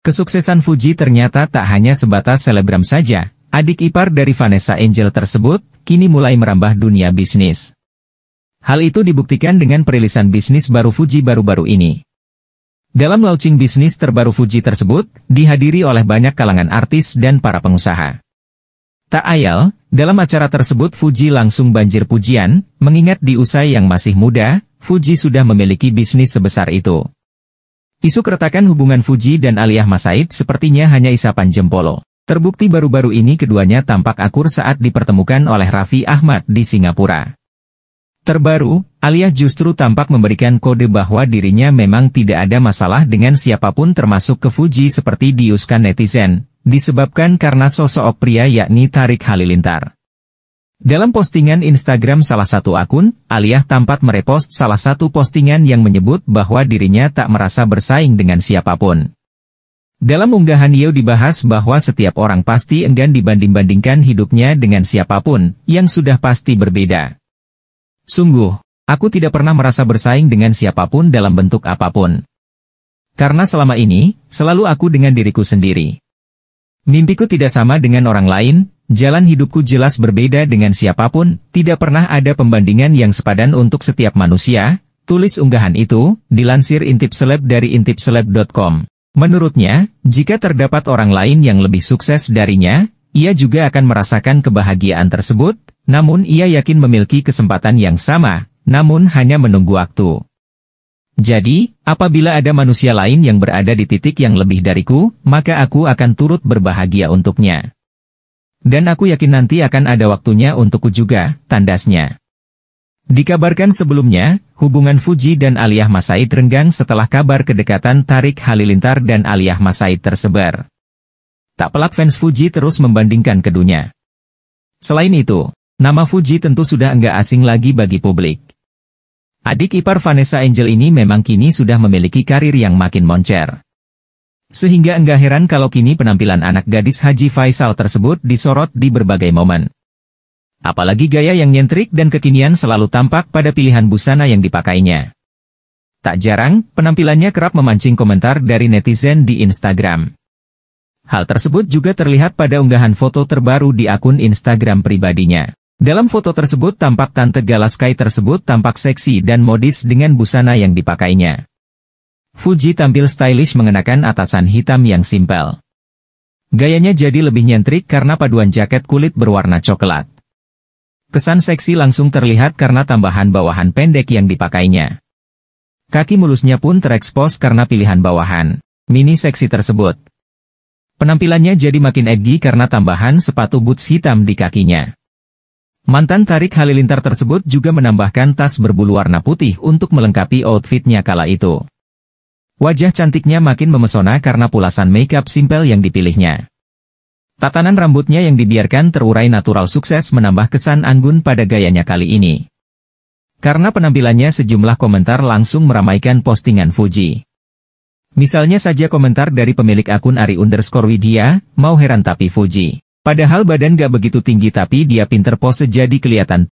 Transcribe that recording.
Kesuksesan Fuji ternyata tak hanya sebatas selebgram saja, adik ipar dari Vanessa Angel tersebut, kini mulai merambah dunia bisnis. Hal itu dibuktikan dengan perilisan bisnis baru Fuji baru-baru ini. Dalam launching bisnis terbaru Fuji tersebut, dihadiri oleh banyak kalangan artis dan para pengusaha. Tak ayal, dalam acara tersebut Fuji langsung banjir pujian, mengingat di usai yang masih muda, Fuji sudah memiliki bisnis sebesar itu. Isu keretakan hubungan Fuji dan Aliyah Masaid sepertinya hanya isapan jempolo. Terbukti baru-baru ini keduanya tampak akur saat dipertemukan oleh Raffi Ahmad di Singapura. Terbaru, Aliyah justru tampak memberikan kode bahwa dirinya memang tidak ada masalah dengan siapapun termasuk ke Fuji seperti diuskan netizen, disebabkan karena sosok pria yakni Tarik Halilintar. Dalam postingan Instagram salah satu akun, Aliyah tampak merepost salah satu postingan yang menyebut bahwa dirinya tak merasa bersaing dengan siapapun. Dalam unggahan Yeo dibahas bahwa setiap orang pasti enggan dibanding-bandingkan hidupnya dengan siapapun, yang sudah pasti berbeda. Sungguh, aku tidak pernah merasa bersaing dengan siapapun dalam bentuk apapun. Karena selama ini, selalu aku dengan diriku sendiri. Mimpiku tidak sama dengan orang lain, Jalan hidupku jelas berbeda dengan siapapun, tidak pernah ada pembandingan yang sepadan untuk setiap manusia, tulis unggahan itu, dilansir intip seleb dari intipseleb.com. Menurutnya, jika terdapat orang lain yang lebih sukses darinya, ia juga akan merasakan kebahagiaan tersebut, namun ia yakin memiliki kesempatan yang sama, namun hanya menunggu waktu. Jadi, apabila ada manusia lain yang berada di titik yang lebih dariku, maka aku akan turut berbahagia untuknya. Dan aku yakin nanti akan ada waktunya untukku juga, tandasnya. Dikabarkan sebelumnya, hubungan Fuji dan Aliyah Masaid renggang setelah kabar kedekatan Tarik Halilintar dan Aliyah Masaid tersebar. Tak pelak fans Fuji terus membandingkan keduanya. Selain itu, nama Fuji tentu sudah enggak asing lagi bagi publik. Adik ipar Vanessa Angel ini memang kini sudah memiliki karir yang makin moncer. Sehingga enggak heran kalau kini penampilan anak gadis Haji Faisal tersebut disorot di berbagai momen. Apalagi gaya yang nyentrik dan kekinian selalu tampak pada pilihan busana yang dipakainya. Tak jarang, penampilannya kerap memancing komentar dari netizen di Instagram. Hal tersebut juga terlihat pada unggahan foto terbaru di akun Instagram pribadinya. Dalam foto tersebut tampak Tante Galaskai tersebut tampak seksi dan modis dengan busana yang dipakainya. Fuji tampil stylish mengenakan atasan hitam yang simpel. Gayanya jadi lebih nyentrik karena paduan jaket kulit berwarna coklat. Kesan seksi langsung terlihat karena tambahan bawahan pendek yang dipakainya. Kaki mulusnya pun terekspos karena pilihan bawahan, mini seksi tersebut. Penampilannya jadi makin edgy karena tambahan sepatu boots hitam di kakinya. Mantan Tarik Halilintar tersebut juga menambahkan tas berbulu warna putih untuk melengkapi outfitnya kala itu. Wajah cantiknya makin memesona karena pulasan makeup simpel yang dipilihnya. Tatanan rambutnya yang dibiarkan terurai natural sukses menambah kesan anggun pada gayanya kali ini. Karena penampilannya sejumlah komentar langsung meramaikan postingan Fuji. Misalnya saja komentar dari pemilik akun Ari underscore Widya, mau heran tapi Fuji. Padahal badan gak begitu tinggi tapi dia pinter pose jadi kelihatan